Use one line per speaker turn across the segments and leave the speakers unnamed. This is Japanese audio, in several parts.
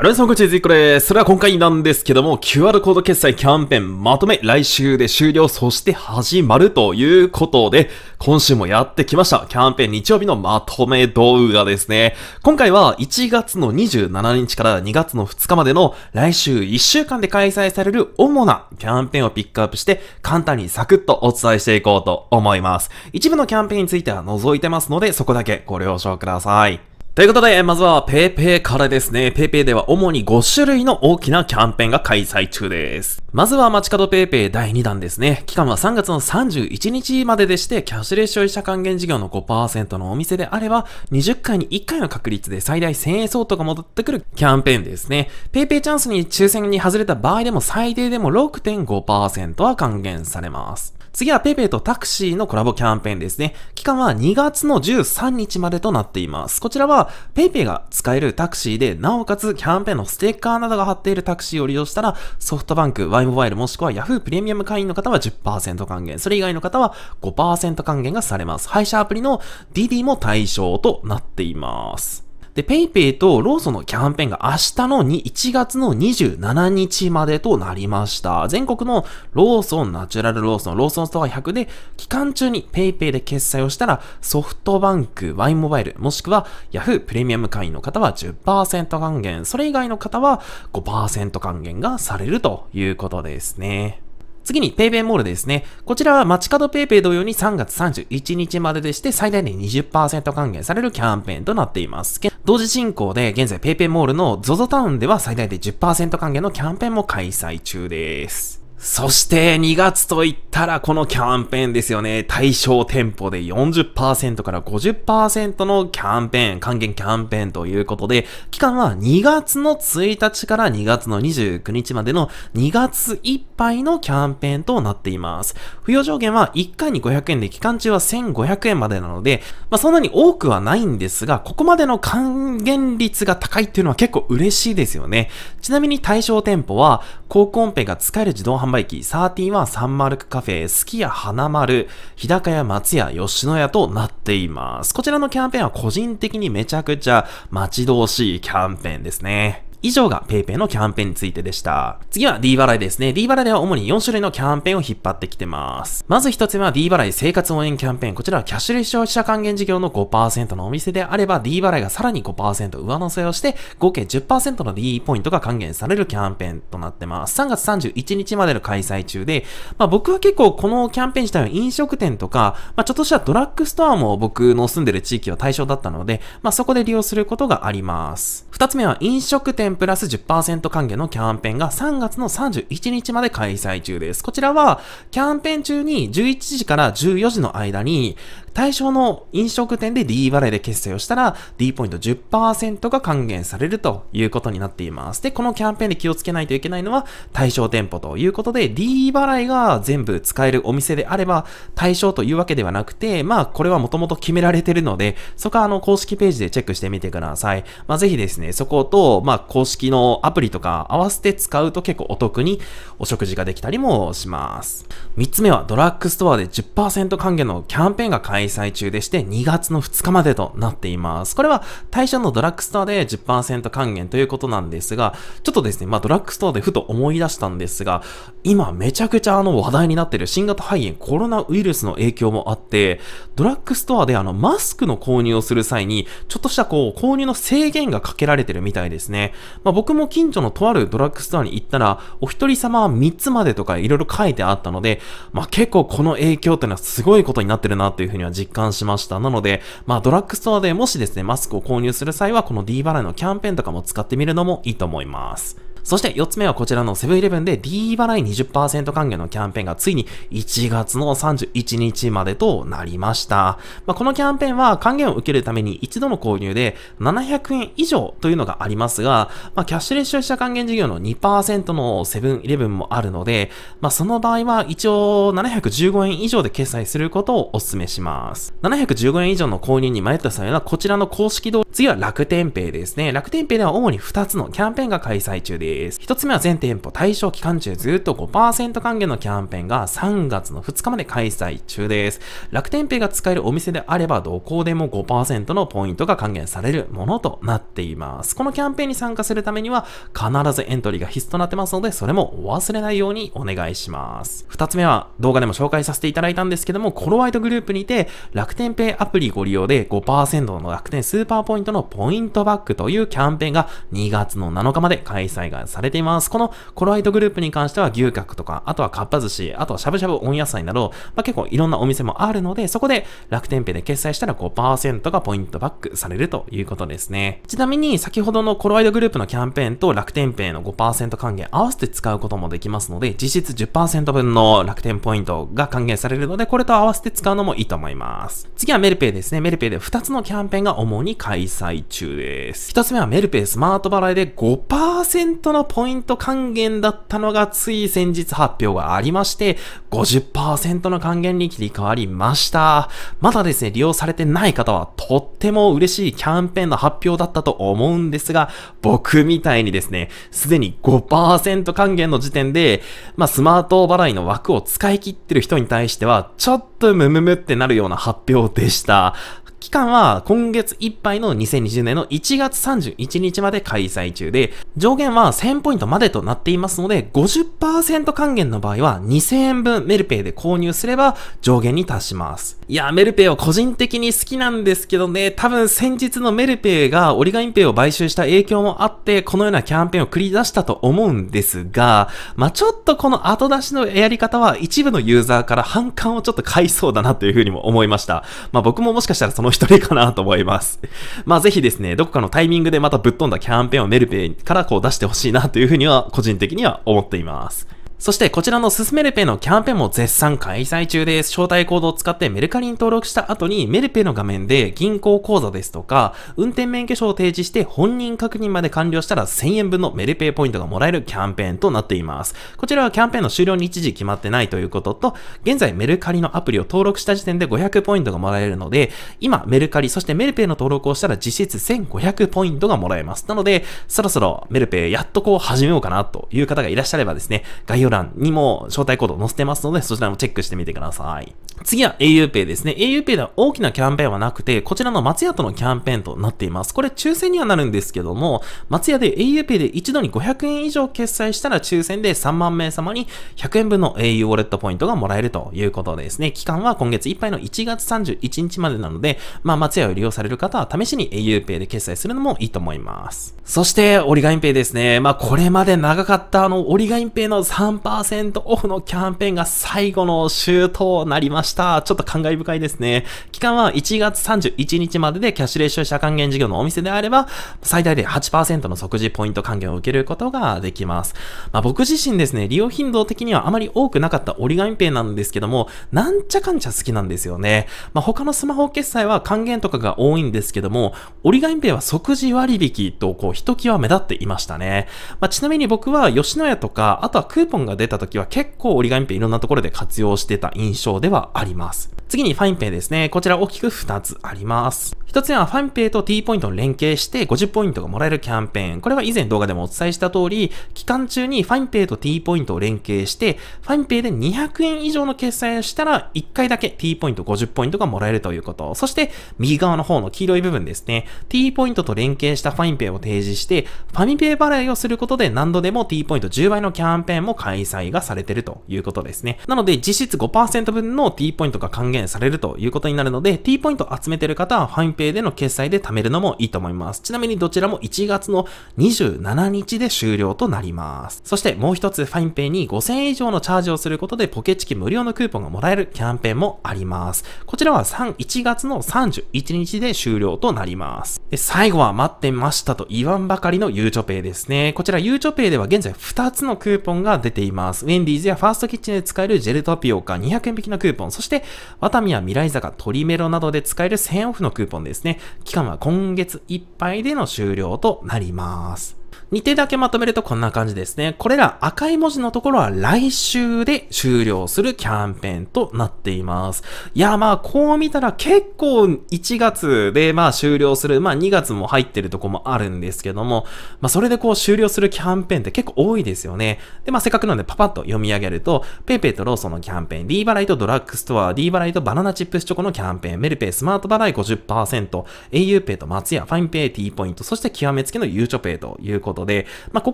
あれさん、こんにちは、ズイコです。それは今回なんですけども、QR コード決済キャンペーンまとめ、来週で終了、そして始まるということで、今週もやってきました。キャンペーン日曜日のまとめ動画ですね。今回は1月の27日から2月の2日までの来週1週間で開催される主なキャンペーンをピックアップして、簡単にサクッとお伝えしていこうと思います。一部のキャンペーンについては除いてますので、そこだけご了承ください。ということで、まずは PayPay からですね。PayPay では主に5種類の大きなキャンペーンが開催中です。まずは街角 PayPay 第2弾ですね。期間は3月の31日まででして、キャッシュレス消費者還元事業の5%のお店であれば、20回に1回の確率で最大1000円相当が戻ってくるキャンペーンですね。PayPay チャンスに抽選に外れた場合でも最低でも6.5%は還元されます。次は PayPay とタクシーのコラボキャンペーンですね。期間は2月の13日までとなっています。こちらは PayPay が使えるタクシーで、なおかつキャンペーンのステッカーなどが貼っているタクシーを利用したら、ソフトバンク、Y モバイルもしくは Yahoo プレミアム会員の方は10%還元、それ以外の方は5%還元がされます。配車アプリの DD も対象となっています。で、PayPay とローソンのキャンペーンが明日のに1月の27日までとなりました。全国のローソン、ナチュラルローソン、ローソンストア100で期間中に PayPay で決済をしたらソフトバンク、ワインモバイル、もしくは Yahoo プレミアム会員の方は10%還元、それ以外の方は5%還元がされるということですね。次に PayPay モールですね。こちらは街角 PayPay 同様に3月31日まででして最大で20%還元されるキャンペーンとなっています。同時進行で現在 PayPay モールの ZOZO タウンでは最大で10%還元のキャンペーンも開催中です。そして2月といったらこのキャンペーンですよね。対象店舗で40%から50%のキャンペーン、還元キャンペーンということで、期間は2月の1日から2月の29日までの2月いっぱいのキャンペーンとなっています。付与上限は1回に500円で期間中は1500円までなので、まあそんなに多くはないんですが、ここまでの還元率が高いっていうのは結構嬉しいですよね。ちなみに対象店舗は、高コンペが使える自動販販売機31サンマルクカフェ、すき家花丸、日高屋松屋、吉野家となっています。こちらのキャンペーンは個人的にめちゃくちゃ待ち遠しいキャンペーンですね。以上が PayPay のキャンペーンについてでした。次は D 払いですね。D 払いでは主に4種類のキャンペーンを引っ張ってきてます。まず1つ目は D 払い生活応援キャンペーン。こちらはキャッシュレス消費者還元事業の5%のお店であれば D 払いがさらに5%上乗せをして合計10%の D ポイントが還元されるキャンペーンとなってます。3月31日までの開催中で、まあ僕は結構このキャンペーン自体は飲食店とか、まあちょっとしたドラッグストアも僕の住んでる地域は対象だったので、まあそこで利用することがあります。2つ目は飲食店円プラス10%還元のキャンペーンが3月の31日まで開催中です。こちらは、キャンペーン中に11時から14時の間に、対象の飲食店で D 払いで決済をしたら D ポイント10%が還元されるということになっています。で、このキャンペーンで気をつけないといけないのは対象店舗ということで D 払いが全部使えるお店であれば対象というわけではなくて、まあこれはもともと決められてるので、そこはあの公式ページでチェックしてみてください。まあぜひですね、そことまあ公式のアプリとか合わせて使うと結構お得にお食事ができたりもします。3つ目はドラッグストアで10%還元のキャンペーンが開開催中でして2月の2日までとなっています。これは対象のドラッグストアで10%還元ということなんですが、ちょっとですね、まあドラッグストアでふと思い出したんですが、今めちゃくちゃあの話題になってる新型肺炎コロナウイルスの影響もあって、ドラッグストアであのマスクの購入をする際に、ちょっとしたこう購入の制限がかけられてるみたいですね。まあ僕も近所のとあるドラッグストアに行ったら、お一人様は3つまでとか色々書いてあったので、まあ結構この影響っていうのはすごいことになってるなっていうふうには実感しました。なので、まあドラッグストアでもしですね、マスクを購入する際はこの D 払いのキャンペーンとかも使ってみるのもいいと思います。そして4つ目はこちらのセブンイレブンで D 払い20%還元のキャンペーンがついに1月の31日までとなりました。まあ、このキャンペーンは還元を受けるために一度の購入で700円以上というのがありますが、まあ、キャッシュレス消費者還元事業の2%のセブンイレブンもあるので、まあ、その場合は一応715円以上で決済することをお勧めします。715円以上の購入に迷った際はこちらの公式動画、次は楽天ペイですね。楽天ペイでは主に2つのキャンペーンが開催中です。です。一つ目は全店舗対象期間中ずっと5%還元のキャンペーンが3月の2日まで開催中です。楽天ペイが使えるお店であればどこでも5%のポイントが還元されるものとなっています。このキャンペーンに参加するためには必ずエントリーが必須となってますので、それもお忘れないようにお願いします。二つ目は動画でも紹介させていただいたんですけども、コロワイトグループにて楽天ペイアプリご利用で5%の楽天スーパーポイントのポイントバックというキャンペーンが2月の7日まで開催がされています。このコロワイトグループに関しては牛角とか、あとはかっぱ寿司、あとはしゃぶしゃぶ温野菜など、まあ、結構いろんなお店もあるので、そこで楽天ペイで決済したら5%がポイントバックされるということですね。ちなみに先ほどのコロワイドグループのキャンペーンと楽天ペイの5%還元合わせて使うこともできますので、実質10%分の楽天ポイントが還元されるので、これと合わせて使うのもいいと思います。次はメルペイですね。メルペイで2つのキャンペーンが主に開催中です。1つ目はメルペイスマート払いで5%トのポイント還元だったのがつい先日発表がありまして、50%の還元に切り替わりました。まだですね、利用されてない方はとっても嬉しいキャンペーンの発表だったと思うんですが、僕みたいにですね、すでに5%還元の時点で、まあ、スマート払いの枠を使い切ってる人に対しては、ちょっとムムムってなるような発表でした。期間は今月いっぱいの2020年の1月31日まで開催中で、上限は1000ポイントまでとなっていますので、50%還元の場合は2000円分メルペイで購入すれば上限に達します。いや、メルペイは個人的に好きなんですけどね、多分先日のメルペイがオリガインペイを買収した影響もあって、このようなキャンペーンを繰り出したと思うんですが、まあ、ちょっとこの後出しのやり方は一部のユーザーから反感をちょっと買いそうだなというふうにも思いました。まあ、僕ももしかしたらそのの一人かなと思います。まあぜひですね、どこかのタイミングでまたぶっ飛んだキャンペーンをメルペイからこう出してほしいなというふうには個人的には思っています。そしてこちらのすすめるペイのキャンペーンも絶賛開催中です。招待コードを使ってメルカリに登録した後にメルペイの画面で銀行口座ですとか運転免許証を提示して本人確認まで完了したら1000円分のメルペイポイントがもらえるキャンペーンとなっています。こちらはキャンペーンの終了日時決まってないということと現在メルカリのアプリを登録した時点で500ポイントがもらえるので今メルカリそしてメルペイの登録をしたら実質1500ポイントがもらえます。なのでそろそろメルペイやっとこう始めようかなという方がいらっしゃればですね概要要欄にも招待コード載せてますので、そちらもチェックしてみてください。次は auPay ですね。auPay では大きなキャンペーンはなくて、こちらの松屋とのキャンペーンとなっています。これ抽選にはなるんですけども、松屋で auPay で一度に500円以上決済したら抽選で3万名様に100円分の au ウォレットポイントがもらえるということですね。期間は今月いっぱいの1月31日までなので、まあ松屋を利用される方は試しに auPay で決済するのもいいと思います。そして、オリガインペイですね。まあこれまで長かったあの、オリガインペイの3 4%オフのキャンペーンが最後の週となりました。ちょっと感慨深いですね。期間は1月31日まででキャッシュレン社還元事業のお店であれば、最大で8%の即時ポイント還元を受けることができます。まあ、僕自身ですね、利用頻度的にはあまり多くなかった折り紙ペンなんですけども、なんちゃかんちゃ好きなんですよね。まあ、他のスマホ決済は還元とかが多いんですけども、折り紙ペンは即時割引と、こう、ひときわ目立っていましたね。まあ、ちなみに僕は吉野家とか、あとはクーポンがが出た時は結構折り紙ペンいろんなところで活用してた印象ではあります。次にファインペイですね。こちら大きく2つあります。1つ目はファインペイと T ポイントを連携して50ポイントがもらえるキャンペーン。これは以前動画でもお伝えした通り、期間中にファインペイと T ポイントを連携して、ファインペイで200円以上の決済をしたら1回だけ T ポイント50ポイントがもらえるということ。そして右側の方の黄色い部分ですね。T ポイントと連携したファインペイを提示して、ファミペイ払いをすることで何度でも T ポイント10倍のキャンペーンも開返済がされてるということですね。なので、実質5%分の T ポイントが還元されるということになるので、T ポイント集めてる方はファインペイでの決済で貯めるのもいいと思います。ちなみにどちらも1月の27日で終了となります。そしてもう一つ、ファインペイに5000円以上のチャージをすることでポケチキ無料のクーポンがもらえるキャンペーンもあります。こちらは3、1月の31日で終了となります。で、最後は待ってましたと言わんばかりのゆうちょペイですね。こちらゆうちょペイでは現在2つのクーポンが出ていいます。ウェンディーズやファーストキッチンで使えるジェルタピオカ200円引きのクーポン、そして、ワタミや未来坂、トリメロなどで使える1000オフのクーポンですね。期間は今月いっぱいでの終了となります。日程だけまとめるとこんな感じですね。これら赤い文字のところは来週で終了するキャンペーンとなっています。いや、まあ、こう見たら結構1月でまあ終了する、まあ2月も入ってるとこもあるんですけども、まあそれでこう終了するキャンペーンって結構多いですよね。で、まあせっかくなんでパパッと読み上げると、ペイペイとローソンのキャンペーン、D 払いとドラッグストア、D 払いとバナナチップスチョコのキャンペーン、メルペイスマート払い50%、a u ペイと松屋、ファインペイ T ポイント、そして極めつけのゆうちょペイということことで、まあ、こ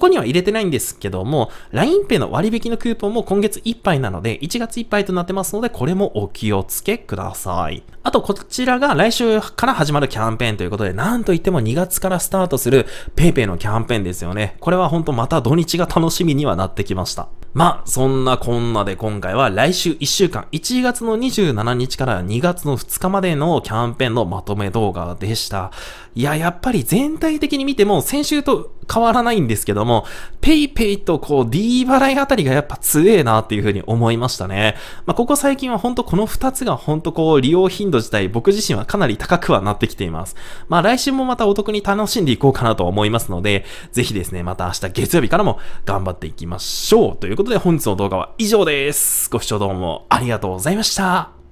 こには入れてないんですけども、LINEPay の割引のクーポンも今月いっぱいなので、1月いっぱいとなってますので、これもお気をつけください。あと、こちらが来週から始まるキャンペーンということで、なんといっても2月からスタートする PayPay のキャンペーンですよね。これはほんとまた土日が楽しみにはなってきました。まあ、そんなこんなで今回は来週1週間、1月の27日から2月の2日までのキャンペーンのまとめ動画でした。いや、やっぱり全体的に見ても、先週と変わらないんですけども、PayPay とこう D 払いあたりがやっぱ強えなっていうふうに思いましたね。まあ、ここ最近はほんとこの2つがほんとこう利用頻度自体僕自身はかなり高くはなってきています。まあ、来週もまたお得に楽しんでいこうかなと思いますので、ぜひですね、また明日月曜日からも頑張っていきましょう。ということで本日の動画は以上です。ご視聴どうもありがとうございました。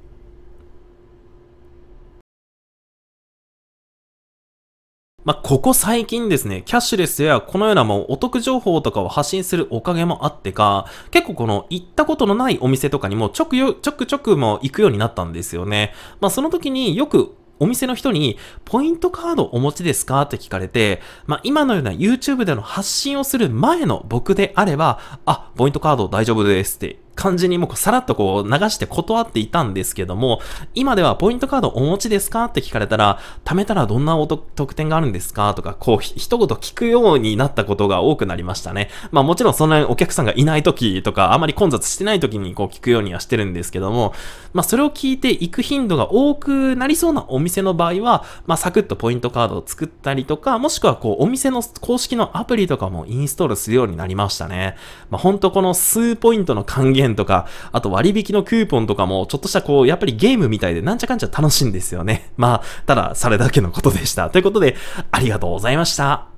まあ、ここ最近ですね、キャッシュレスやこのようなもうお得情報とかを発信するおかげもあってか、結構この行ったことのないお店とかにもちょくよ、ちょくちょくも行くようになったんですよね。まあ、その時によくお店の人に、ポイントカードお持ちですかって聞かれて、まあ、今のような YouTube での発信をする前の僕であれば、あ、ポイントカード大丈夫ですって感じにもうさらっとこう流して断っていたんですけども、今ではポイントカードお持ちですかって聞かれたら、貯めたらどんな特典があるんですかとか、こう、一言聞くようになったことが多くなりましたね。まあもちろんそんなにお客さんがいない時とか、あまり混雑してない時にこう聞くようにはしてるんですけども、まあそれを聞いて行く頻度が多くなりそうなお店の場合は、まあサクッとポイントカードを作ったりとか、もしくはこうお店の公式のアプリとかもインストールするようになりましたね。まあほんとこの数ポイントの還元円とか、あと割引のクーポンとかも、ちょっとしたこう、やっぱりゲームみたいでなんちゃかんちゃ楽しいんですよね。まあ、ただ、それだけのことでした。ということで、ありがとうございました。